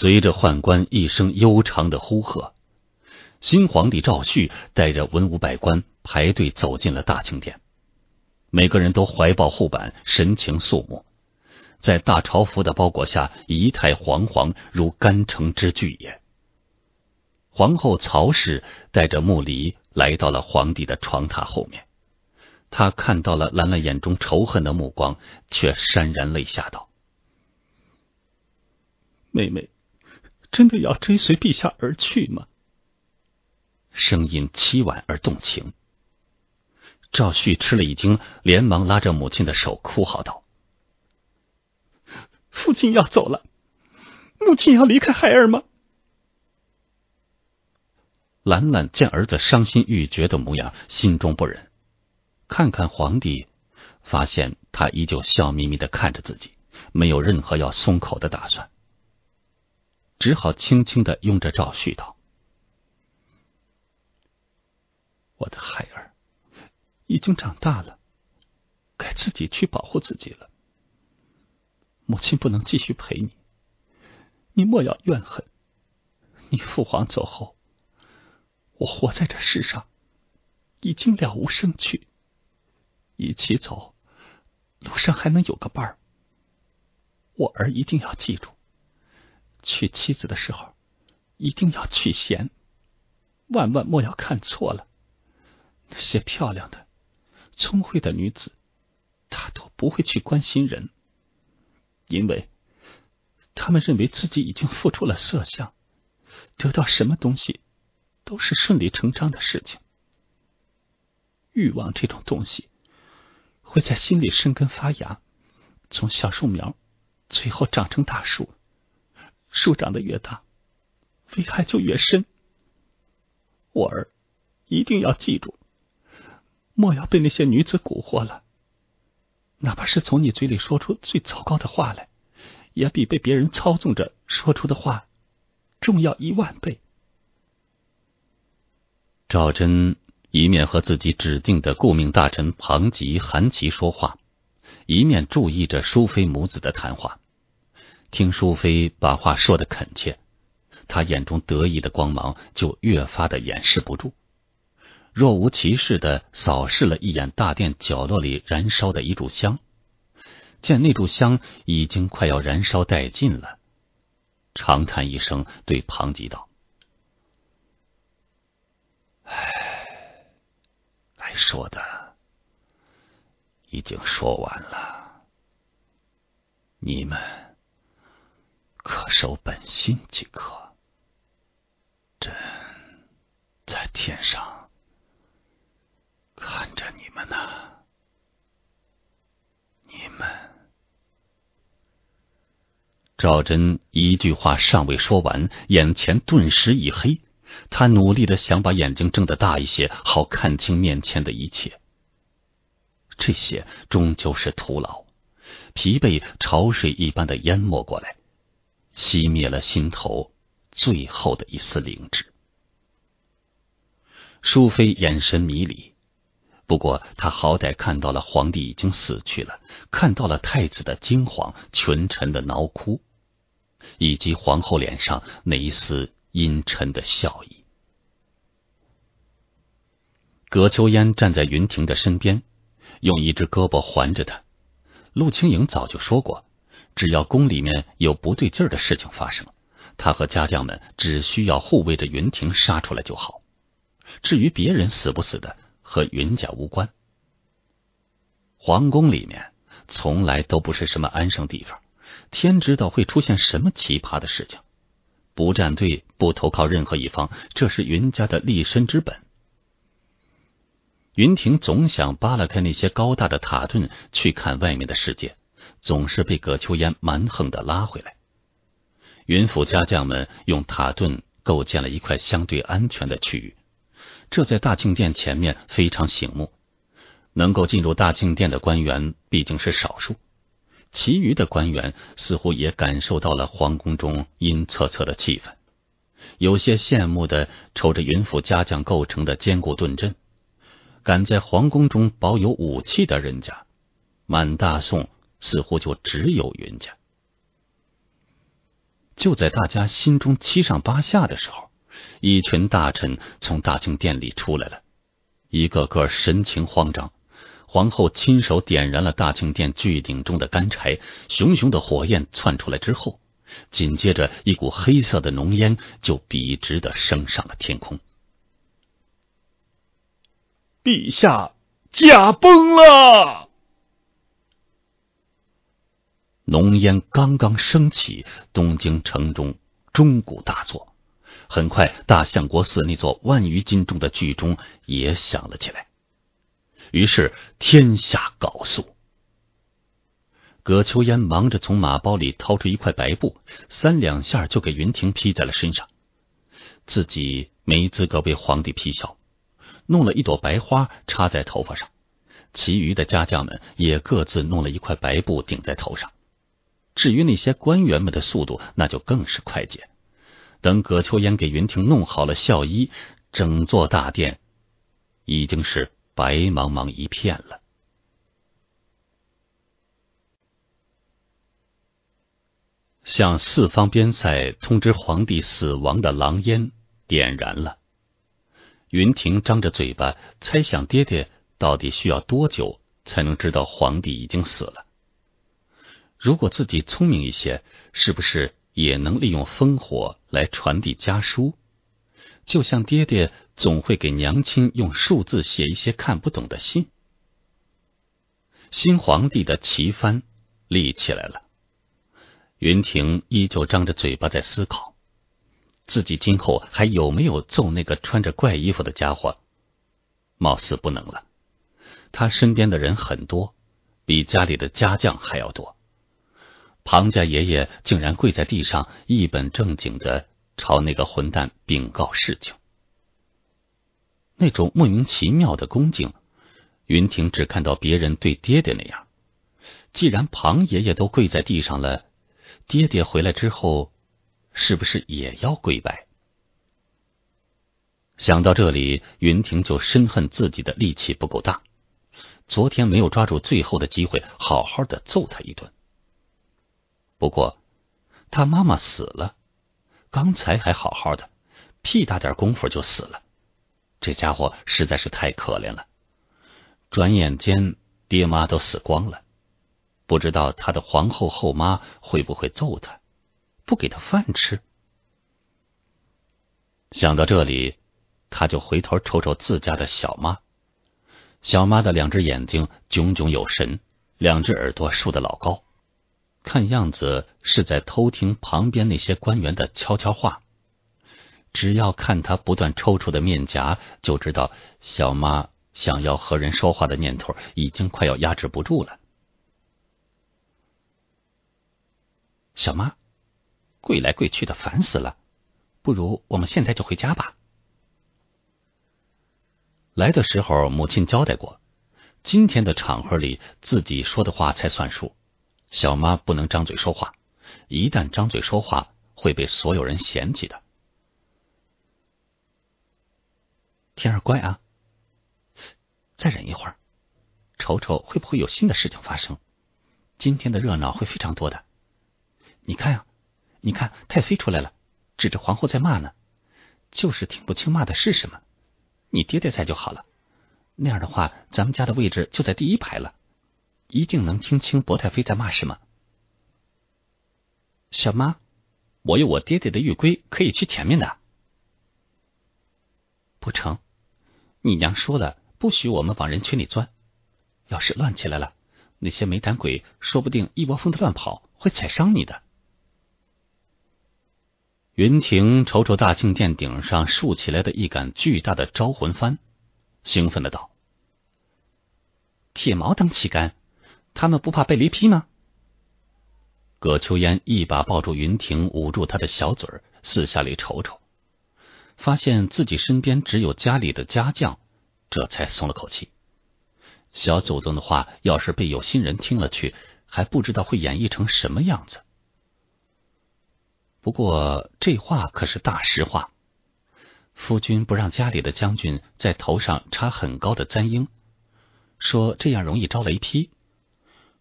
随着宦官一声悠长的呼喝，新皇帝赵旭带着文武百官排队走进了大庆殿。每个人都怀抱厚板，神情肃穆，在大朝服的包裹下，仪态惶惶，如干城之巨也。皇后曹氏带着木离来到了皇帝的床榻后面，她看到了兰兰眼中仇恨的目光，却潸然泪下道：“妹妹。”真的要追随陛下而去吗？声音凄婉而动情。赵旭吃了一惊，连忙拉着母亲的手哭嚎道：“父亲要走了，母亲要离开孩儿吗？”兰兰见儿子伤心欲绝的模样，心中不忍，看看皇帝，发现他依旧笑眯眯的看着自己，没有任何要松口的打算。只好轻轻的拥着赵旭道：“我的孩儿已经长大了，该自己去保护自己了。母亲不能继续陪你，你莫要怨恨。你父皇走后，我活在这世上已经了无生趣，一起走，路上还能有个伴儿。我一定要记住。”娶妻子的时候，一定要娶贤，万万莫要看错了。那些漂亮的、聪慧的女子，大多不会去关心人，因为他们认为自己已经付出了色相，得到什么东西都是顺理成章的事情。欲望这种东西会在心里生根发芽，从小树苗最后长成大树。树长得越大，危害就越深。我儿一定要记住，莫要被那些女子蛊惑了。哪怕是从你嘴里说出最糟糕的话来，也比被别人操纵着说出的话重要一万倍。赵真一面和自己指定的顾命大臣庞吉、韩琦说话，一面注意着淑妃母子的谈话。听淑妃把话说的恳切，他眼中得意的光芒就越发的掩饰不住，若无其事的扫视了一眼大殿角落里燃烧的一炷香，见那炷香已经快要燃烧殆尽了，长叹一声，对庞吉道：“唉，该说的已经说完了，你们。”恪守本心即可。朕在天上看着你们呢。你们，赵真一句话尚未说完，眼前顿时一黑。他努力的想把眼睛睁得大一些，好看清面前的一切。这些终究是徒劳，疲惫潮水一般的淹没过来。熄灭了心头最后的一丝灵智。淑妃眼神迷离，不过她好歹看到了皇帝已经死去了，看到了太子的惊惶，群臣的挠哭，以及皇后脸上那一丝阴沉的笑意。葛秋烟站在云庭的身边，用一只胳膊环着她。陆清影早就说过。只要宫里面有不对劲的事情发生，他和家将们只需要护卫着云婷杀出来就好。至于别人死不死的，和云家无关。皇宫里面从来都不是什么安生地方，天知道会出现什么奇葩的事情。不站队，不投靠任何一方，这是云家的立身之本。云婷总想扒拉开那些高大的塔盾，去看外面的世界。总是被葛秋烟蛮横的拉回来。云府家将们用塔盾构建了一块相对安全的区域，这在大庆殿前面非常醒目。能够进入大庆殿的官员毕竟是少数，其余的官员似乎也感受到了皇宫中阴恻恻的气氛，有些羡慕的瞅着云府家将构成的坚固盾阵。敢在皇宫中保有武器的人家，满大宋。似乎就只有云家。就在大家心中七上八下的时候，一群大臣从大庆殿里出来了，一个个神情慌张。皇后亲手点燃了大庆殿巨鼎中的干柴，熊熊的火焰窜出来之后，紧接着一股黑色的浓烟就笔直的升上了天空。陛下驾崩了。浓烟刚刚升起，东京城中钟鼓大作，很快大相国寺那座万余斤重的巨钟也响了起来。于是天下缟素。葛秋烟忙着从马包里掏出一块白布，三两下就给云亭披在了身上。自己没资格为皇帝披孝，弄了一朵白花插在头发上。其余的家将们也各自弄了一块白布顶在头上。至于那些官员们的速度，那就更是快捷。等葛秋烟给云亭弄好了孝衣，整座大殿已经是白茫茫一片了。向四方边塞通知皇帝死亡的狼烟点燃了。云亭张着嘴巴，猜想爹爹到底需要多久才能知道皇帝已经死了。如果自己聪明一些，是不是也能利用烽火来传递家书？就像爹爹总会给娘亲用数字写一些看不懂的信。新皇帝的旗幡立起来了，云庭依旧张着嘴巴在思考：自己今后还有没有揍那个穿着怪衣服的家伙？貌似不能了，他身边的人很多，比家里的家将还要多。庞家爷爷竟然跪在地上，一本正经的朝那个混蛋禀告事情。那种莫名其妙的恭敬，云婷只看到别人对爹爹那样。既然庞爷爷都跪在地上了，爹爹回来之后是不是也要跪拜？想到这里，云婷就深恨自己的力气不够大，昨天没有抓住最后的机会，好好的揍他一顿。不过，他妈妈死了，刚才还好好的，屁大点功夫就死了，这家伙实在是太可怜了。转眼间爹妈都死光了，不知道他的皇后后妈会不会揍他，不给他饭吃。想到这里，他就回头瞅瞅自家的小妈，小妈的两只眼睛炯炯有神，两只耳朵竖得老高。看样子是在偷听旁边那些官员的悄悄话。只要看他不断抽搐的面颊，就知道小妈想要和人说话的念头已经快要压制不住了。小妈，跪来跪去的，烦死了。不如我们现在就回家吧。来的时候，母亲交代过，今天的场合里，自己说的话才算数。小妈不能张嘴说话，一旦张嘴说话会被所有人嫌弃的。天儿乖啊，再忍一会儿，瞅瞅会不会有新的事情发生。今天的热闹会非常多的，你看，你看太妃出来了，指着皇后在骂呢，就是听不清骂的是什么。你爹爹在就好了，那样的话咱们家的位置就在第一排了。一定能听清博太妃在骂什么？小妈，我有我爹爹的玉龟，可以去前面的。不成，你娘说了，不许我们往人群里钻。要是乱起来了，那些没胆鬼说不定一窝蜂的乱跑，会踩伤你的。云亭瞅瞅大庆殿顶上竖起来的一杆巨大的招魂幡，兴奋的道：“铁毛当旗杆。”他们不怕被雷劈吗？葛秋烟一把抱住云婷，捂住她的小嘴，四下里瞅瞅，发现自己身边只有家里的家将，这才松了口气。小祖宗的话要是被有心人听了去，还不知道会演绎成什么样子。不过这话可是大实话，夫君不让家里的将军在头上插很高的簪缨，说这样容易招雷劈。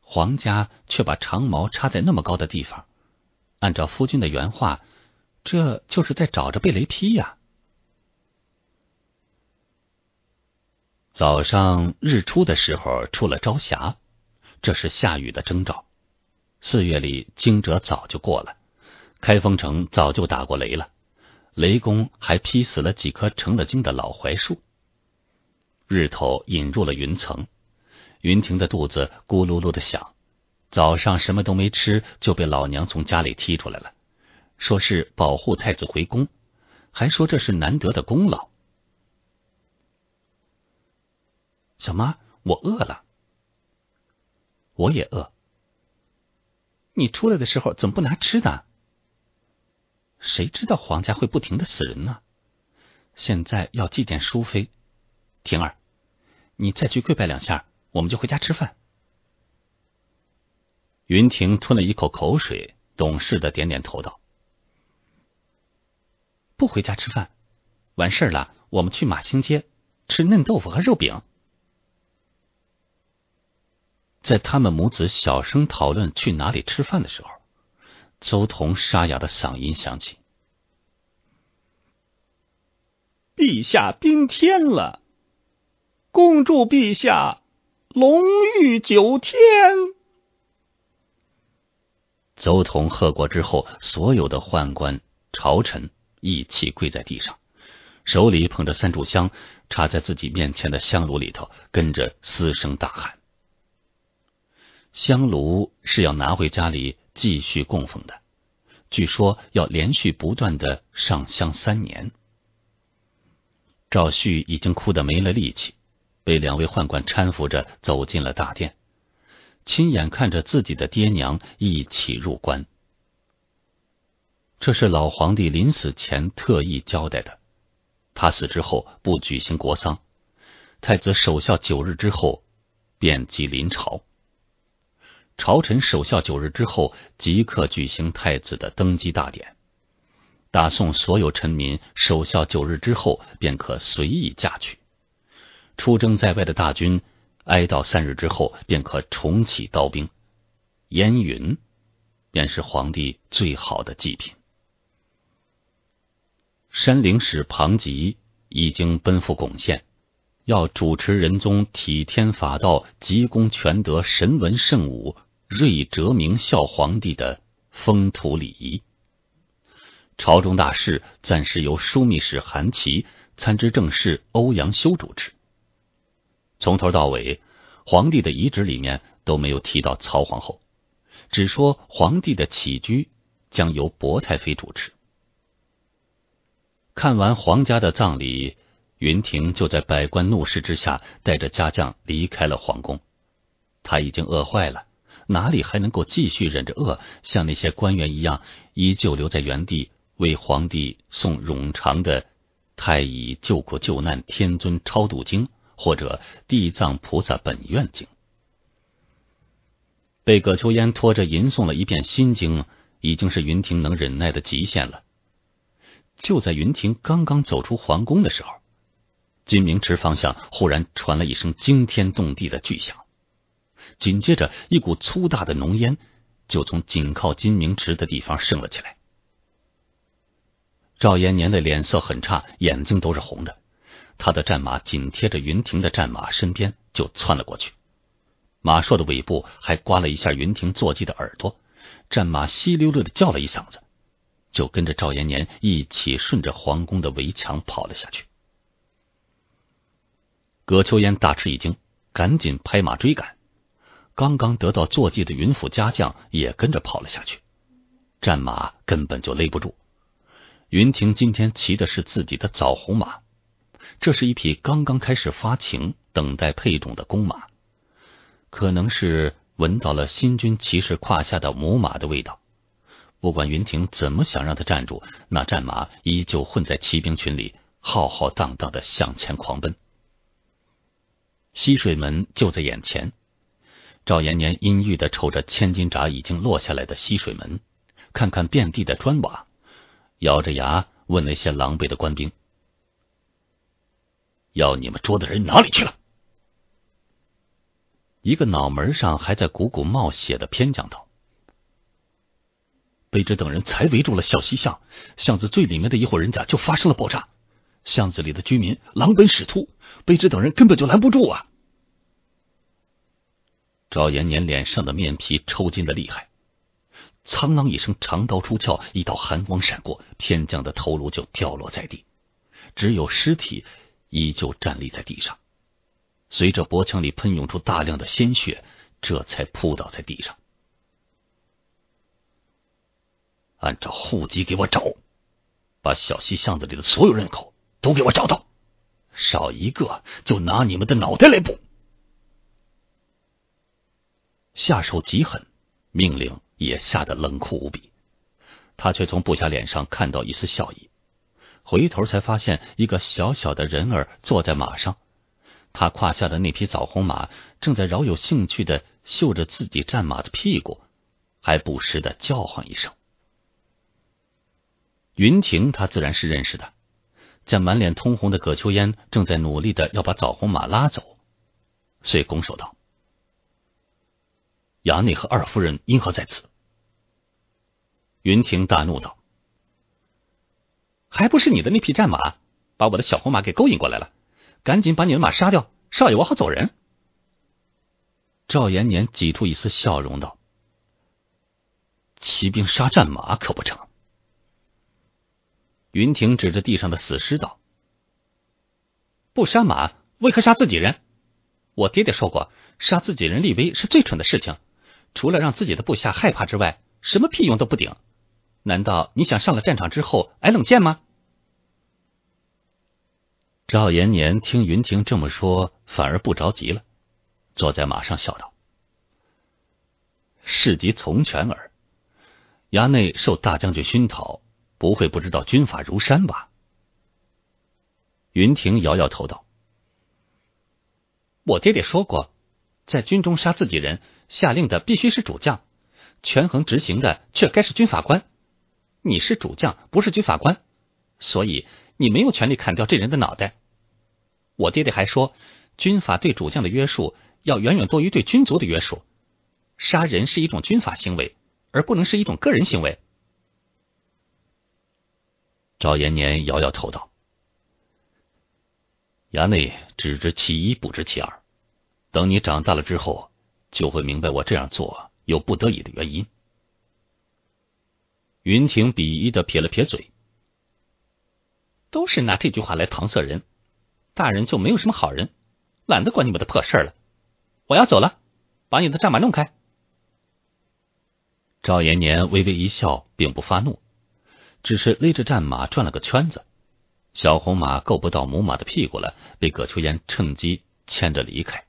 黄家却把长矛插在那么高的地方，按照夫君的原话，这就是在找着被雷劈呀。早上日出的时候出了朝霞，这是下雨的征兆。四月里惊蛰早就过了，开封城早就打过雷了，雷公还劈死了几棵成了精的老槐树。日头引入了云层。云婷的肚子咕噜噜的响，早上什么都没吃就被老娘从家里踢出来了，说是保护太子回宫，还说这是难得的功劳。小妈，我饿了。我也饿。你出来的时候怎么不拿吃的？谁知道皇家会不停的死人呢？现在要祭奠淑妃，婷儿，你再去跪拜两下。我们就回家吃饭。云婷吞了一口口水，懂事的点点头，道：“不回家吃饭，完事儿了，我们去马兴街吃嫩豆腐和肉饼。”在他们母子小声讨论去哪里吃饭的时候，邹彤沙哑的嗓音响起：“陛下冰天了，恭祝陛下。”龙御九天。邹同喝过之后，所有的宦官、朝臣一起跪在地上，手里捧着三炷香，插在自己面前的香炉里头，跟着嘶声大喊。香炉是要拿回家里继续供奉的，据说要连续不断的上香三年。赵旭已经哭得没了力气。被两位宦官搀扶着走进了大殿，亲眼看着自己的爹娘一起入关。这是老皇帝临死前特意交代的：他死之后不举行国丧，太子守孝九日之后便即临朝；朝臣守孝九日之后即刻举行太子的登基大典；大宋所有臣民守孝九日之后便可随意嫁娶。出征在外的大军哀悼三日之后，便可重启刀兵。烟云便是皇帝最好的祭品。山陵使庞吉已经奔赴巩县，要主持仁宗体天法道、极功全德、神文圣武、睿哲明孝皇帝的封土礼仪。朝中大事暂时由枢密使韩琦、参知政事欧阳修主持。从头到尾，皇帝的遗旨里面都没有提到曹皇后，只说皇帝的起居将由薄太妃主持。看完皇家的葬礼，云庭就在百官怒视之下，带着家将离开了皇宫。他已经饿坏了，哪里还能够继续忍着饿，像那些官员一样，依旧留在原地为皇帝送冗长的《太乙救苦救难天尊超度经》。或者地藏菩萨本愿经，被葛秋烟拖着吟诵了一遍心经，已经是云庭能忍耐的极限了。就在云庭刚刚走出皇宫的时候，金明池方向忽然传来一声惊天动地的巨响，紧接着一股粗大的浓烟就从紧靠金明池的地方升了起来。赵延年的脸色很差，眼睛都是红的。他的战马紧贴着云庭的战马身边就窜了过去，马硕的尾部还刮了一下云庭坐骑的耳朵，战马稀溜溜的叫了一嗓子，就跟着赵延年一起顺着皇宫的围墙跑了下去。葛秋烟大吃一惊，赶紧拍马追赶。刚刚得到坐骑的云府家将也跟着跑了下去，战马根本就勒不住。云庭今天骑的是自己的枣红马。这是一匹刚刚开始发情、等待配种的公马，可能是闻到了新军骑士胯下的母马的味道。不管云霆怎么想让他站住，那战马依旧混在骑兵群里，浩浩荡荡的向前狂奔。西水门就在眼前，赵延年阴郁的瞅着千斤闸已经落下来的西水门，看看遍地的砖瓦，咬着牙问那些狼狈的官兵。要你们捉的人哪里去了？一个脑门上还在鼓鼓冒血的偏将道：“卑职等人才围住了小西巷，巷子最里面的一户人家就发生了爆炸，巷子里的居民狼奔屎突，卑职等人根本就拦不住啊！”赵延年脸上的面皮抽筋的厉害，苍啷一声，长刀出鞘，一道寒光闪过，偏将的头颅就掉落在地，只有尸体。依旧站立在地上，随着脖腔里喷涌出大量的鲜血，这才扑倒在地上。按照户籍给我找，把小溪巷子里的所有人口都给我找到，少一个就拿你们的脑袋来补。下手极狠，命令也下得冷酷无比，他却从部下脸上看到一丝笑意。回头才发现一个小小的人儿坐在马上，他胯下的那匹枣红马正在饶有兴趣的嗅着自己战马的屁股，还不时的叫唤一声。云婷他自然是认识的，见满脸通红的葛秋烟正在努力的要把枣红马拉走，遂拱手道：“衙内和二夫人因何在此？”云婷大怒道。还不是你的那匹战马，把我的小红马给勾引过来了。赶紧把你的马杀掉，少爷我好走人。赵延年挤出一丝笑容道：“骑兵杀战马可不成。”云亭指着地上的死尸道：“不杀马，为何杀自己人？我爹爹说过，杀自己人立威是最蠢的事情，除了让自己的部下害怕之外，什么屁用都不顶。难道你想上了战场之后挨冷箭吗？”赵延年听云庭这么说，反而不着急了，坐在马上笑道：“事急从权耳。衙内受大将军熏陶，不会不知道军法如山吧？”云庭摇摇头道：“我爹爹说过，在军中杀自己人，下令的必须是主将，权衡执行的却该是军法官。你是主将，不是军法官，所以……”你没有权利砍掉这人的脑袋。我爹爹还说，军法对主将的约束要远远多于对军卒的约束。杀人是一种军法行为，而不能是一种个人行为。赵延年摇摇头道：“衙内只知其一，不知其二。等你长大了之后，就会明白我这样做有不得已的原因。”云庭鄙夷的撇了撇嘴。都是拿这句话来搪塞人，大人就没有什么好人，懒得管你们的破事了。我要走了，把你的战马弄开。赵延年微微一笑，并不发怒，只是勒着战马转了个圈子。小红马够不到母马的屁股了，被葛秋烟趁机牵着离开。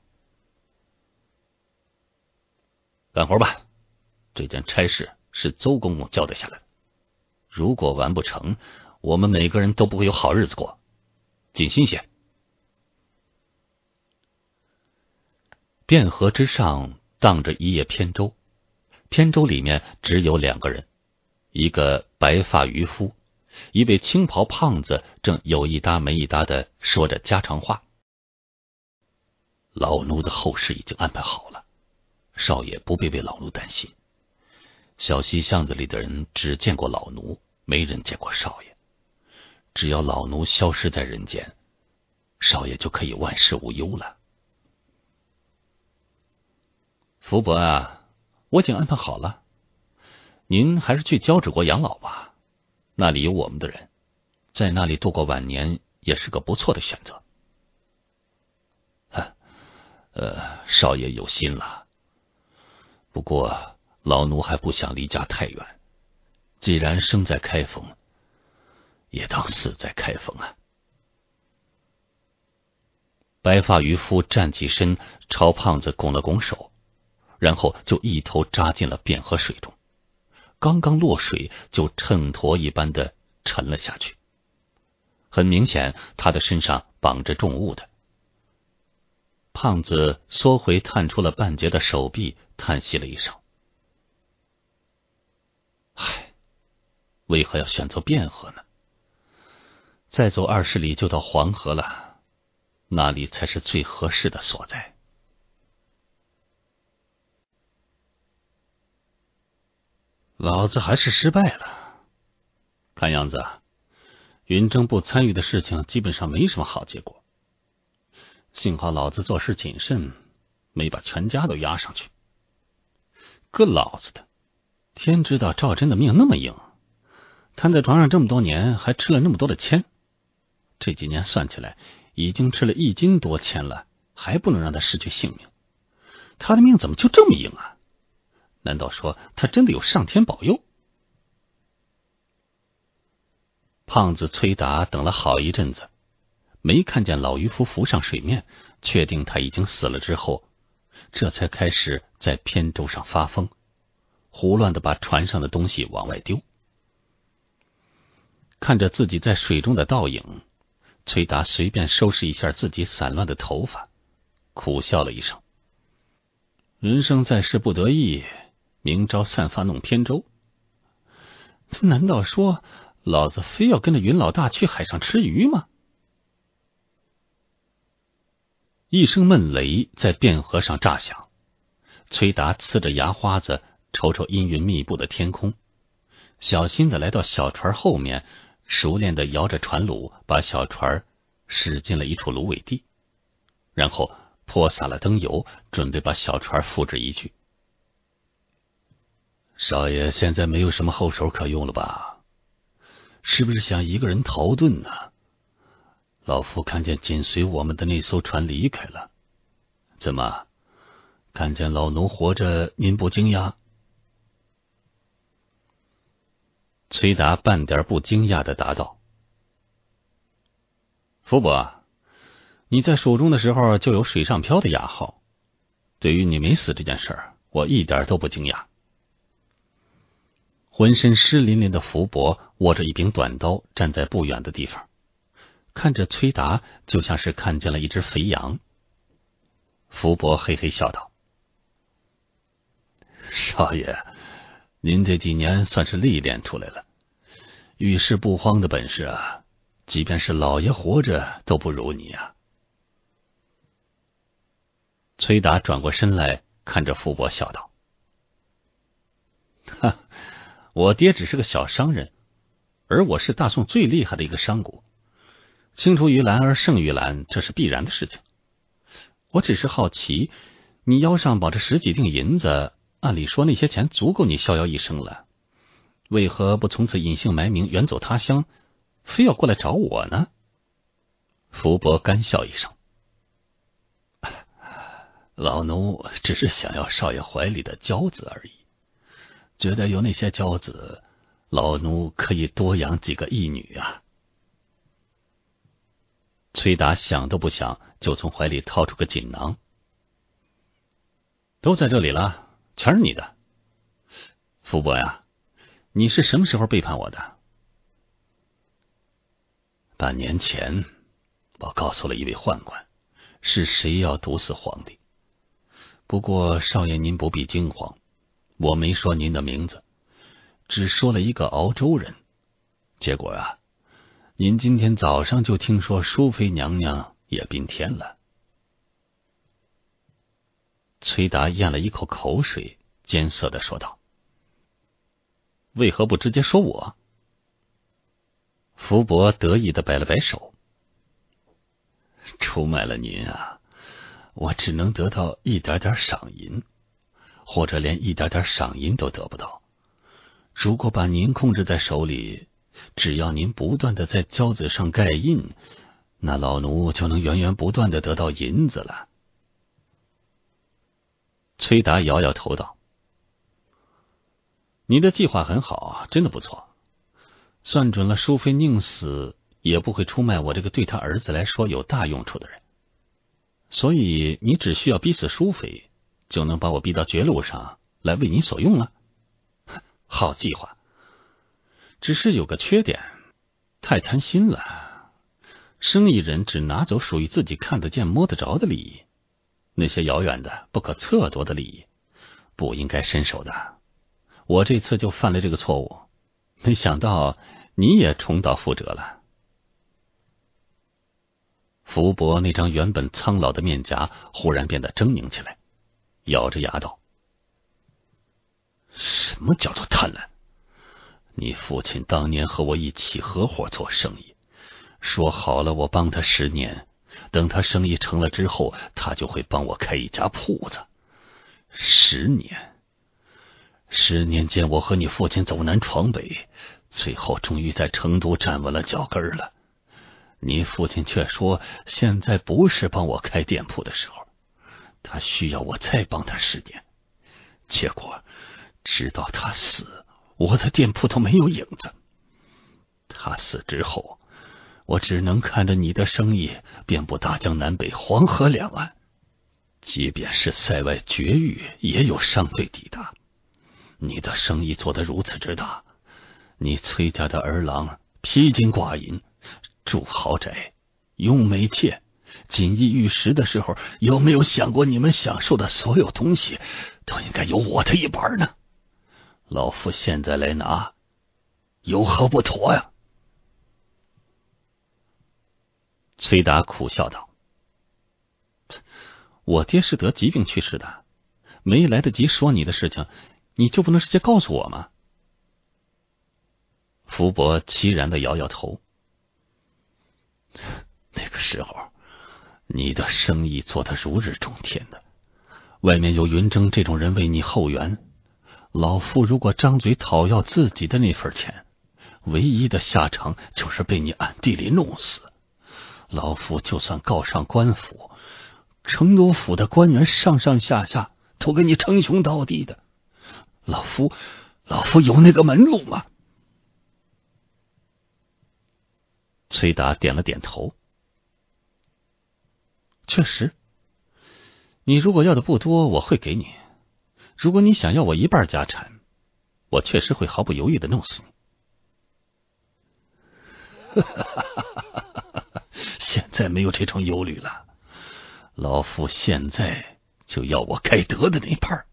干活吧，这件差事是邹公公交代下来的，如果完不成。我们每个人都不会有好日子过，谨慎些。汴河之上荡着一叶扁舟，扁舟里面只有两个人，一个白发渔夫，一位青袍胖子正有一搭没一搭的说着家常话。老奴的后事已经安排好了，少爷不必为老奴担心。小溪巷子里的人只见过老奴，没人见过少爷。只要老奴消失在人间，少爷就可以万事无忧了。福伯啊，我已经安排好了，您还是去交趾国养老吧，那里有我们的人，在那里度过晚年也是个不错的选择。呃，少爷有心了，不过老奴还不想离家太远，既然生在开封。也当死在开封啊！白发渔夫站起身，朝胖子拱了拱手，然后就一头扎进了汴河水中。刚刚落水，就秤砣一般的沉了下去。很明显，他的身上绑着重物的。胖子缩回探出了半截的手臂，叹息了一声：“唉，为何要选择汴河呢？”再走二十里就到黄河了，那里才是最合适的所在。老子还是失败了，看样子云征不参与的事情基本上没什么好结果。幸好老子做事谨慎，没把全家都压上去。个老子的，天知道赵真的命那么硬，瘫在床上这么多年，还吃了那么多的铅。这几年算起来，已经吃了一斤多铅了，还不能让他失去性命。他的命怎么就这么硬啊？难道说他真的有上天保佑？胖子崔达等了好一阵子，没看见老渔夫浮上水面，确定他已经死了之后，这才开始在扁舟上发疯，胡乱的把船上的东西往外丢，看着自己在水中的倒影。崔达随便收拾一下自己散乱的头发，苦笑了一声：“人生在世不得意，明朝散发弄扁舟。”难道说老子非要跟着云老大去海上吃鱼吗？一声闷雷在汴河上炸响，崔达呲着牙花子瞅瞅阴云密布的天空，小心的来到小船后面。熟练的摇着船橹，把小船驶进了一处芦苇地，然后泼洒了灯油，准备把小船付之一炬。少爷，现在没有什么后手可用了吧？是不是想一个人逃遁呢？老夫看见紧随我们的那艘船离开了，怎么看见老奴活着，您不惊讶？崔达半点不惊讶的答道：“福伯，你在蜀中的时候就有水上漂的雅号，对于你没死这件事，我一点都不惊讶。”浑身湿淋淋的福伯握着一柄短刀，站在不远的地方，看着崔达，就像是看见了一只肥羊。福伯嘿嘿笑道：“少爷。”您这几年算是历练出来了，遇事不慌的本事，啊，即便是老爷活着都不如你啊！崔达转过身来看着傅伯笑道：“哈，我爹只是个小商人，而我是大宋最厉害的一个商贾，青出于蓝而胜于蓝，这是必然的事情。我只是好奇，你腰上绑着十几锭银子。”按理说那些钱足够你逍遥一生了，为何不从此隐姓埋名远走他乡，非要过来找我呢？福伯干笑一声：“老奴只是想要少爷怀里的娇子而已，觉得有那些娇子，老奴可以多养几个义女啊。”崔达想都不想，就从怀里掏出个锦囊：“都在这里了。”全是你的，福伯呀！你是什么时候背叛我的？半年前，我告诉了一位宦官，是谁要毒死皇帝。不过少爷您不必惊慌，我没说您的名字，只说了一个熬粥人。结果啊，您今天早上就听说淑妃娘娘也病天了。崔达咽了一口口水，艰涩的说道：“为何不直接说我？”福伯得意的摆了摆手：“出卖了您啊，我只能得到一点点赏银，或者连一点点赏银都得不到。如果把您控制在手里，只要您不断的在交子上盖印，那老奴就能源源不断的得到银子了。”崔达摇摇头道：“你的计划很好，真的不错，算准了淑妃宁死也不会出卖我这个对他儿子来说有大用处的人，所以你只需要逼死淑妃，就能把我逼到绝路上来为你所用了。好计划，只是有个缺点，太贪心了。生意人只拿走属于自己看得见、摸得着的利益。”那些遥远的、不可测夺的利益，不应该伸手的。我这次就犯了这个错误，没想到你也重蹈覆辙了。福伯那张原本苍老的面颊忽然变得狰狞起来，咬着牙道：“什么叫做贪婪？你父亲当年和我一起合伙做生意，说好了我帮他十年。”等他生意成了之后，他就会帮我开一家铺子。十年，十年间，我和你父亲走南闯北，最后终于在成都站稳了脚跟了。你父亲却说，现在不是帮我开店铺的时候，他需要我再帮他十年。结果，直到他死，我的店铺都没有影子。他死之后。我只能看着你的生意遍布大江南北、黄河两岸，即便是塞外绝域，也有商队抵达。你的生意做得如此之大，你崔家的儿郎披金挂银、住豪宅、用美妾、锦衣玉食的时候，有没有想过你们享受的所有东西都应该有我的一半呢？老夫现在来拿，有何不妥呀？崔达苦笑道：“我爹是得疾病去世的，没来得及说你的事情，你就不能直接告诉我吗？”福伯凄然的摇摇头：“那个时候，你的生意做得如日中天的，外面有云峥这种人为你后援，老夫如果张嘴讨要自己的那份钱，唯一的下场就是被你暗地里弄死。”老夫就算告上官府，成都府的官员上上下下都跟你称兄道弟的。老夫，老夫有那个门路吗？崔达点了点头。确实，你如果要的不多，我会给你；如果你想要我一半家产，我确实会毫不犹豫的弄死你。哈哈哈哈哈！现在没有这种忧虑了，老夫现在就要我该得的那半。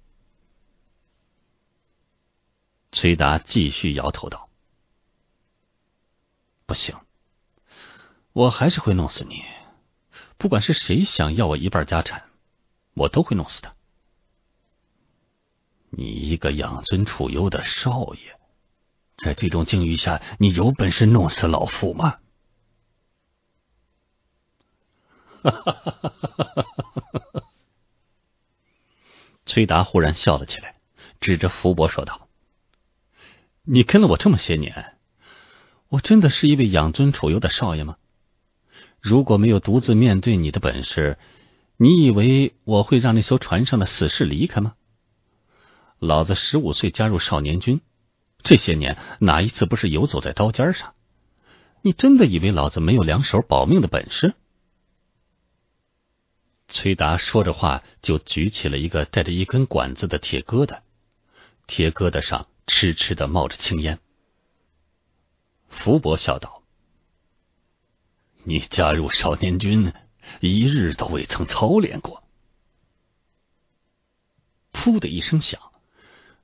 崔达继续摇头道：“不行，我还是会弄死你。不管是谁想要我一半家产，我都会弄死他。你一个养尊处优的少爷，在这种境遇下，你有本事弄死老夫吗？”哈，崔达忽然笑了起来，指着福伯说道：“你跟了我这么些年，我真的是一位养尊处优的少爷吗？如果没有独自面对你的本事，你以为我会让那艘船上的死士离开吗？老子十五岁加入少年军，这些年哪一次不是游走在刀尖上？你真的以为老子没有两手保命的本事？”崔达说着话，就举起了一个带着一根管子的铁疙瘩，铁疙瘩上痴痴的冒着青烟。福伯笑道：“你加入少年军，一日都未曾操练过。”噗的一声响，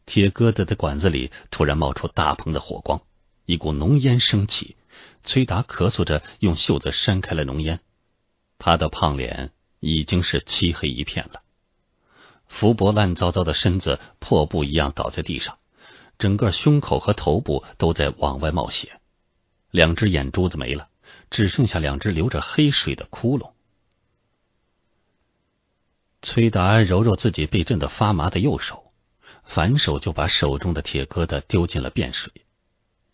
铁疙瘩的管子里突然冒出大鹏的火光，一股浓烟升起。崔达咳嗽着，用袖子扇开了浓烟，他的胖脸。已经是漆黑一片了，福伯烂糟糟的身子，破布一样倒在地上，整个胸口和头部都在往外冒血，两只眼珠子没了，只剩下两只流着黑水的窟窿。崔达揉揉自己被震得发麻的右手，反手就把手中的铁疙瘩丢进了便水，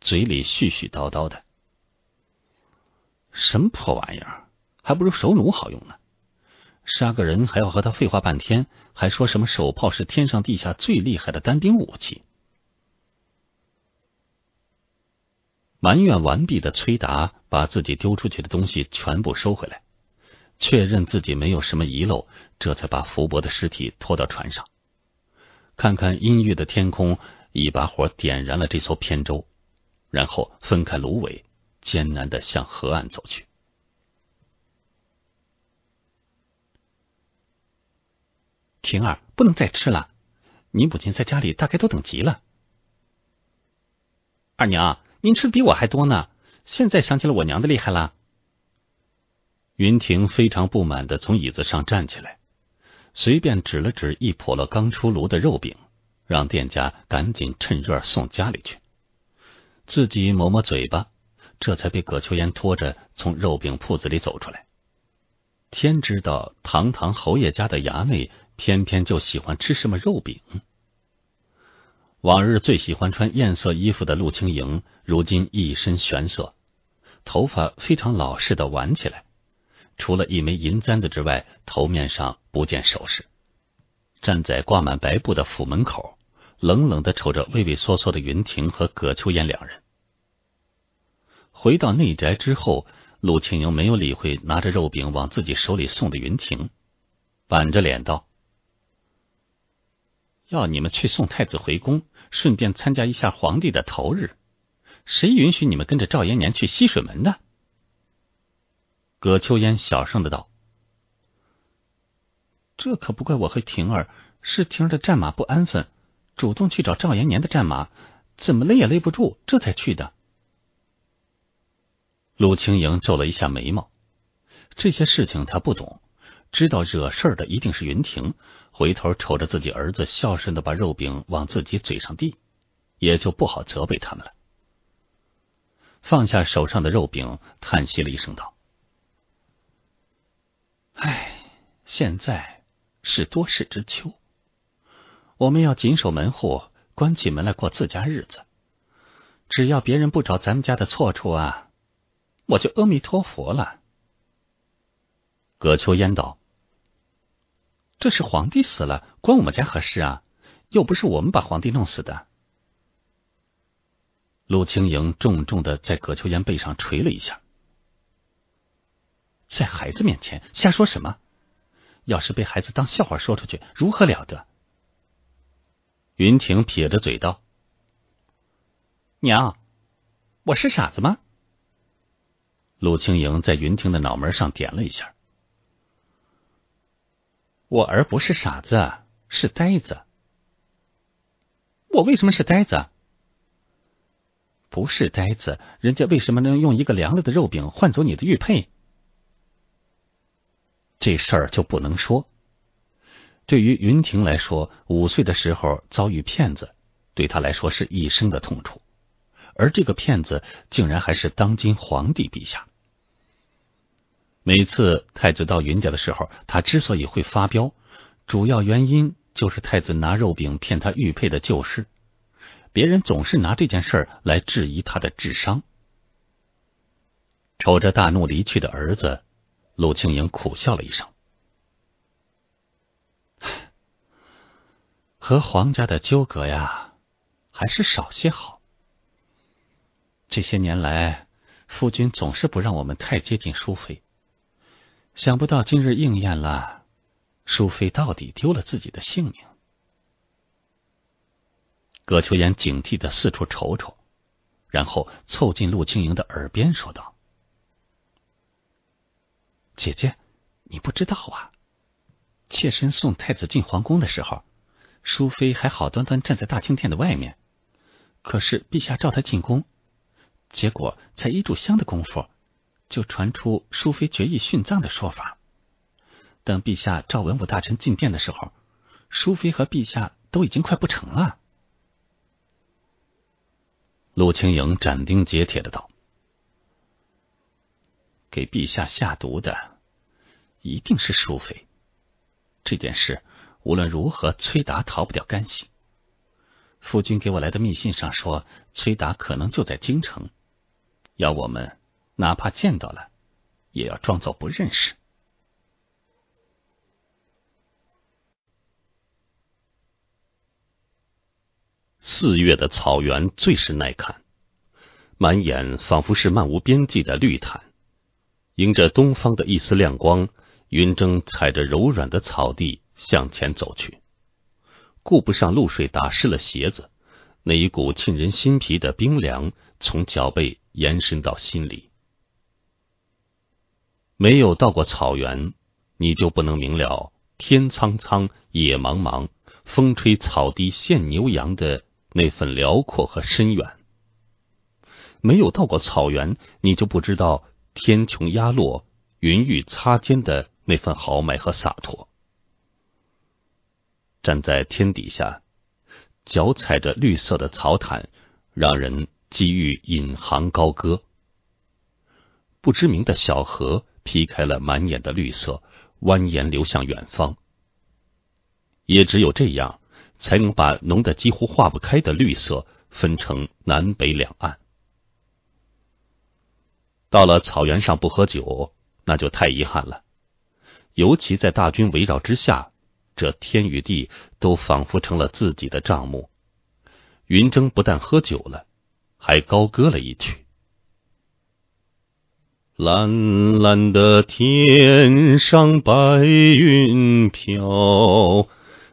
嘴里絮絮叨叨的：“什么破玩意儿，还不如手弩好用呢。”杀个人还要和他废话半天，还说什么手炮是天上地下最厉害的单兵武器？埋怨完毕的崔达把自己丢出去的东西全部收回来，确认自己没有什么遗漏，这才把福伯的尸体拖到船上。看看阴郁的天空，一把火点燃了这艘扁舟，然后分开芦苇，艰难的向河岸走去。平儿，不能再吃了，你母亲在家里大概都等急了。二娘，您吃的比我还多呢，现在想起了我娘的厉害了。云婷非常不满的从椅子上站起来，随便指了指一笸箩刚出炉的肉饼，让店家赶紧趁热送家里去，自己抹抹嘴巴，这才被葛秋烟拖着从肉饼铺子里走出来。天知道，堂堂侯爷家的衙内。偏偏就喜欢吃什么肉饼。往日最喜欢穿艳色衣服的陆青莹，如今一身玄色，头发非常老式的挽起来，除了一枚银簪子之外，头面上不见首饰。站在挂满白布的府门口，冷冷的瞅着畏畏缩缩的云亭和葛秋烟两人。回到内宅之后，陆青莹没有理会拿着肉饼往自己手里送的云亭，板着脸道。要你们去送太子回宫，顺便参加一下皇帝的头日，谁允许你们跟着赵延年去西水门的？葛秋烟小声的道：“这可不怪我和婷儿，是婷儿的战马不安分，主动去找赵延年的战马，怎么勒也勒不住，这才去的。”陆青莹皱了一下眉毛，这些事情他不懂，知道惹事儿的一定是云婷。回头瞅着自己儿子孝顺的把肉饼往自己嘴上递，也就不好责备他们了。放下手上的肉饼，叹息了一声，道：“哎，现在是多事之秋，我们要紧守门户，关起门来过自家日子。只要别人不找咱们家的错处，啊，我就阿弥陀佛了。”葛秋烟道。这是皇帝死了，关我们家何事啊？又不是我们把皇帝弄死的。陆青莹重重的在葛秋燕背上捶了一下，在孩子面前瞎说什么？要是被孩子当笑话说出去，如何了得？云婷撇着嘴道：“娘，我是傻子吗？”陆青莹在云婷的脑门上点了一下。我儿不是傻子，是呆子。我为什么是呆子？不是呆子，人家为什么能用一个凉了的肉饼换走你的玉佩？这事儿就不能说。对于云婷来说，五岁的时候遭遇骗子，对她来说是一生的痛楚，而这个骗子竟然还是当今皇帝陛下。每次太子到云家的时候，他之所以会发飙，主要原因就是太子拿肉饼骗他玉佩的旧事。别人总是拿这件事儿来质疑他的智商。瞅着大怒离去的儿子，陆青莹苦笑了一声：“ 和皇家的纠葛呀，还是少些好。这些年来，夫君总是不让我们太接近淑妃。”想不到今日应验了，淑妃到底丢了自己的性命。葛秋言警惕的四处瞅瞅，然后凑近陆青莹的耳边说道：“姐姐，你不知道啊，妾身送太子进皇宫的时候，淑妃还好端端站在大清殿的外面，可是陛下召她进宫，结果才一炷香的功夫。”就传出淑妃决意殉葬的说法。等陛下召文武大臣进殿的时候，淑妃和陛下都已经快不成了。陆清莹斩钉截铁的道：“给陛下下毒的一定是淑妃，这件事无论如何崔达逃不掉干系。夫君给我来的密信上说，崔达可能就在京城，要我们。”哪怕见到了，也要装作不认识。四月的草原最是耐看，满眼仿佛是漫无边际的绿毯。迎着东方的一丝亮光，云筝踩着柔软的草地向前走去，顾不上露水打湿了鞋子，那一股沁人心脾的冰凉从脚背延伸到心里。没有到过草原，你就不能明了“天苍苍，野茫茫，风吹草低见牛羊”的那份辽阔和深远。没有到过草原，你就不知道“天穹压落，云雨擦肩”的那份豪迈和洒脱。站在天底下，脚踩着绿色的草毯，让人机遇引吭高歌。不知名的小河。劈开了满眼的绿色，蜿蜒流向远方。也只有这样，才能把浓得几乎化不开的绿色分成南北两岸。到了草原上不喝酒，那就太遗憾了。尤其在大军围绕之下，这天与地都仿佛成了自己的账目。云峥不但喝酒了，还高歌了一曲。蓝蓝的天上白云飘，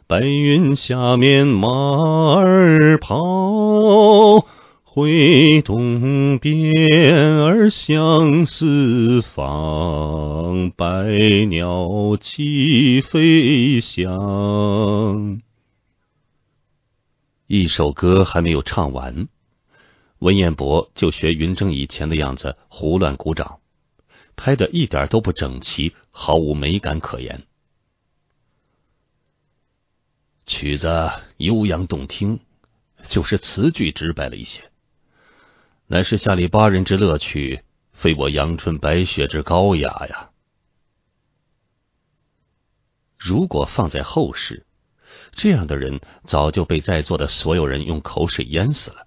白云下面马儿跑，挥动鞭儿向四方，百鸟齐飞翔。一首歌还没有唱完，文彦博就学云正以前的样子胡乱鼓掌。拍的一点都不整齐，毫无美感可言。曲子悠扬动听，就是词句直白了一些，乃是下里巴人之乐趣，非我阳春白雪之高雅呀。如果放在后世，这样的人早就被在座的所有人用口水淹死了。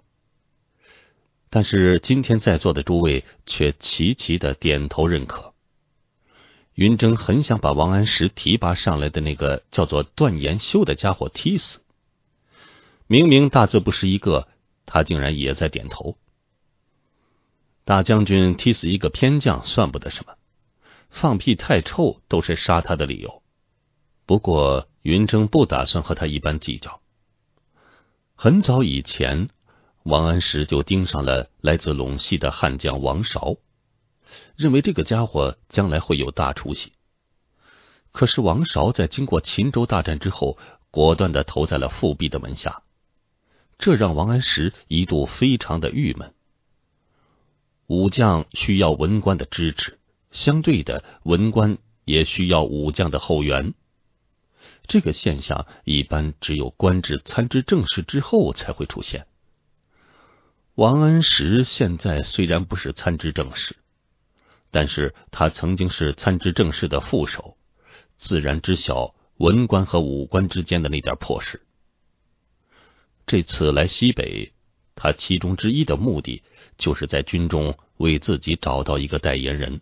但是今天在座的诸位却齐齐的点头认可。云征很想把王安石提拔上来的那个叫做段延修的家伙踢死。明明大字不识一个，他竟然也在点头。大将军踢死一个偏将算不得什么，放屁太臭都是杀他的理由。不过云征不打算和他一般计较。很早以前。王安石就盯上了来自陇西的汉将王韶，认为这个家伙将来会有大出息。可是王韶在经过秦州大战之后，果断的投在了复辟的门下，这让王安石一度非常的郁闷。武将需要文官的支持，相对的，文官也需要武将的后援。这个现象一般只有官至参知政事之后才会出现。王安石现在虽然不是参知政事，但是他曾经是参知政事的副手，自然知晓文官和武官之间的那点破事。这次来西北，他其中之一的目的就是在军中为自己找到一个代言人。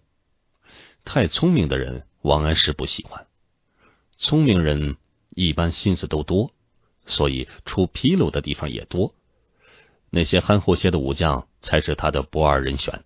太聪明的人，王安石不喜欢。聪明人一般心思都多，所以出纰漏的地方也多。那些憨厚些的武将，才是他的不二人选。